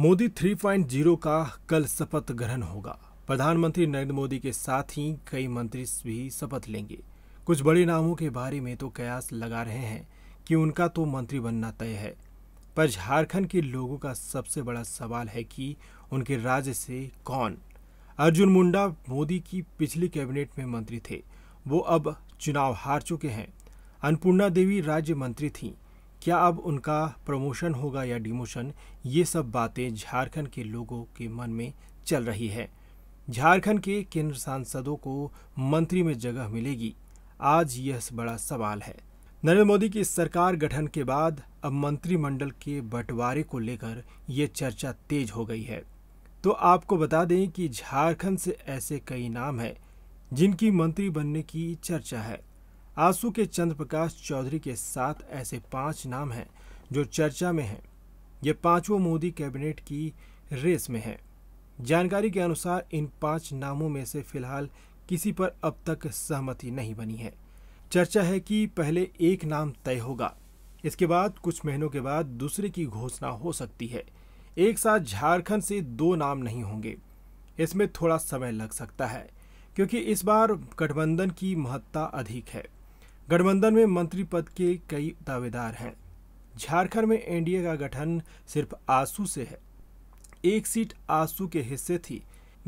मोदी 3.0 का कल शपथ ग्रहण होगा प्रधानमंत्री नरेंद्र मोदी के साथ ही कई मंत्री भी शपथ लेंगे कुछ बड़े नामों के बारे में तो कयास लगा रहे हैं कि उनका तो मंत्री बनना तय है पर झारखंड के लोगों का सबसे बड़ा सवाल है कि उनके राज्य से कौन अर्जुन मुंडा मोदी की पिछली कैबिनेट में मंत्री थे वो अब चुनाव हार चुके हैं अन्नपूर्णा देवी राज्य मंत्री थीं क्या अब उनका प्रमोशन होगा या डिमोशन ये सब बातें झारखंड के लोगों के मन में चल रही है झारखंड के केंद्र सांसदों को मंत्री में जगह मिलेगी आज यह बड़ा सवाल है नरेंद्र मोदी की सरकार गठन के बाद अब मंत्रिमंडल के बंटवारे को लेकर ये चर्चा तेज हो गई है तो आपको बता दें कि झारखंड से ऐसे कई नाम हैं जिनकी मंत्री बनने की चर्चा है आंसू के चंद्र प्रकाश चौधरी के साथ ऐसे पांच नाम हैं जो चर्चा में हैं ये पांचों मोदी कैबिनेट की रेस में हैं जानकारी के अनुसार इन पांच नामों में से फिलहाल किसी पर अब तक सहमति नहीं बनी है चर्चा है कि पहले एक नाम तय होगा इसके बाद कुछ महीनों के बाद दूसरे की घोषणा हो सकती है एक साथ झारखंड से दो नाम नहीं होंगे इसमें थोड़ा समय लग सकता है क्योंकि इस बार गठबंधन की महत्ता अधिक है गठबंधन में मंत्री पद के कई दावेदार हैं झारखंड में एनडीए का गठन सिर्फ आंसू से है एक सीट आंसू के हिस्से थी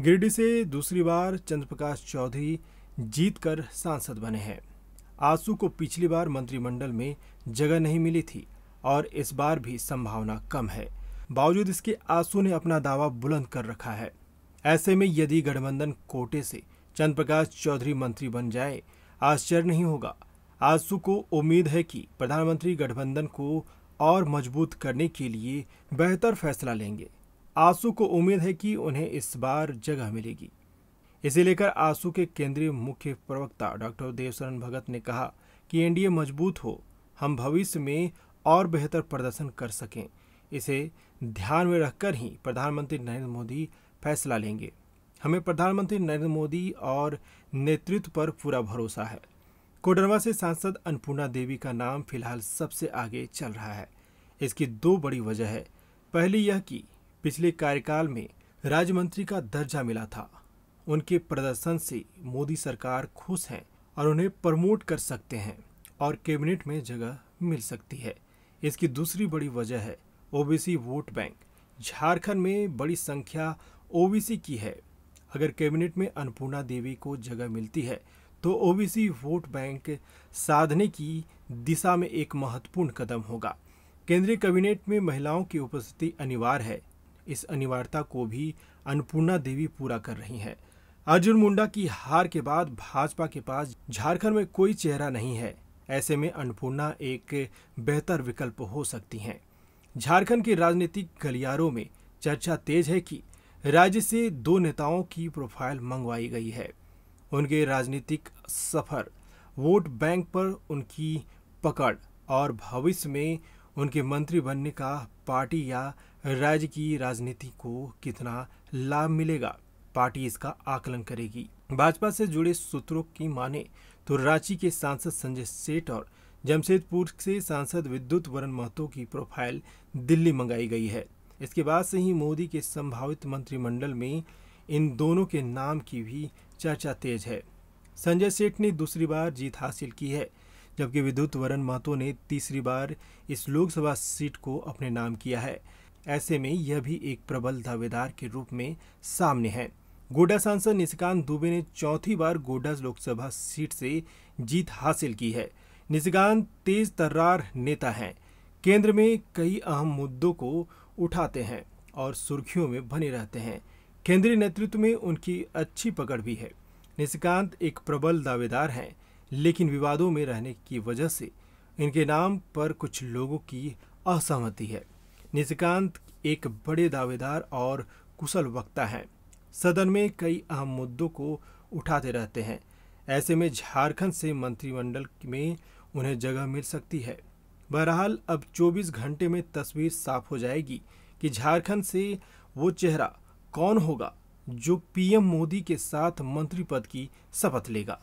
गिरडी से दूसरी बार चंद्रप्रकाश चौधरी जीत कर सांसद बने हैं आंसू को पिछली बार मंत्रिमंडल में जगह नहीं मिली थी और इस बार भी संभावना कम है बावजूद इसके आंसू ने अपना दावा बुलंद कर रखा है ऐसे में यदि गठबंधन कोटे से चंद्रप्रकाश चौधरी मंत्री बन जाए आश्चर्य नहीं होगा आजसू को उम्मीद है कि प्रधानमंत्री गठबंधन को और मजबूत करने के लिए बेहतर फैसला लेंगे आंसू को उम्मीद है कि उन्हें इस बार जगह मिलेगी इसे लेकर आंसू के केंद्रीय मुख्य प्रवक्ता डॉक्टर देवशरण भगत ने कहा कि एनडीए मजबूत हो हम भविष्य में और बेहतर प्रदर्शन कर सकें इसे ध्यान में रखकर ही प्रधानमंत्री नरेंद्र मोदी फैसला लेंगे हमें प्रधानमंत्री नरेंद्र मोदी और नेतृत्व पर पूरा भरोसा है कोडरमा से सांसद अन्नपूर्णा देवी का नाम फिलहाल सबसे आगे चल रहा है इसकी दो बड़ी वजह है पहली यह कि पिछले कार्यकाल में राज्य मंत्री का दर्जा मिला था उनके प्रदर्शन से मोदी सरकार खुश हैं और उन्हें प्रमोट कर सकते हैं और कैबिनेट में जगह मिल सकती है इसकी दूसरी बड़ी वजह है ओबीसी वोट बैंक झारखंड में बड़ी संख्या ओबीसी की है अगर कैबिनेट में अन्नपूर्णा देवी को जगह मिलती है तो ओबीसी वोट बैंक साधने की दिशा में एक महत्वपूर्ण कदम होगा केंद्रीय कैबिनेट में महिलाओं की उपस्थिति अनिवार्य है इस अनिवार्यता को भी अन्नपूर्णा देवी पूरा कर रही हैं अर्जुन मुंडा की हार के बाद भाजपा के पास झारखंड में कोई चेहरा नहीं है ऐसे में अन्नपूर्णा एक बेहतर विकल्प हो सकती हैं झारखंड के राजनीतिक गलियारों में चर्चा तेज है कि राज्य से दो नेताओं की प्रोफाइल मंगवाई गई है उनके राजनीतिक सफर वोट बैंक पर उनकी पकड़ और भविष्य में उनके मंत्री बनने का पार्टी या राज्य की राजनीति को कितना लाभ मिलेगा पार्टी इसका आकलन करेगी भाजपा से जुड़े सूत्रों की माने तो रांची के सांसद संजय सेठ और जमशेदपुर से सांसद विद्युत वरण महतो की प्रोफाइल दिल्ली मंगाई गई है इसके बाद से ही मोदी के संभावित मंत्रिमंडल में इन दोनों के नाम की भी चर्चा तेज है संजय सेठ ने दूसरी बार जीत हासिल की है जबकि विद्युत वरण महतो ने तीसरी बार इस लोकसभा सीट को अपने नाम किया है ऐसे में यह भी एक प्रबल दावेदार के रूप में सामने है गोड्डा सांसद निशिकांत दुबे ने चौथी बार गोड्डा लोकसभा सीट से जीत हासिल की है निशिकांत तेज तर्रार नेता हैं केंद्र में कई अहम मुद्दों को उठाते हैं और सुर्खियों में बने रहते हैं केंद्रीय नेतृत्व में उनकी अच्छी पकड़ भी है निशिकांत एक प्रबल दावेदार हैं लेकिन विवादों में रहने की वजह से इनके नाम पर कुछ लोगों की असहमति है निशिकांत एक बड़े दावेदार और कुशल वक्ता हैं सदन में कई अहम मुद्दों को उठाते रहते हैं ऐसे में झारखंड से मंत्रिमंडल में उन्हें जगह मिल सकती है बहरहाल अब 24 घंटे में तस्वीर साफ हो जाएगी कि झारखंड से वो चेहरा कौन होगा जो पीएम मोदी के साथ मंत्री पद की शपथ लेगा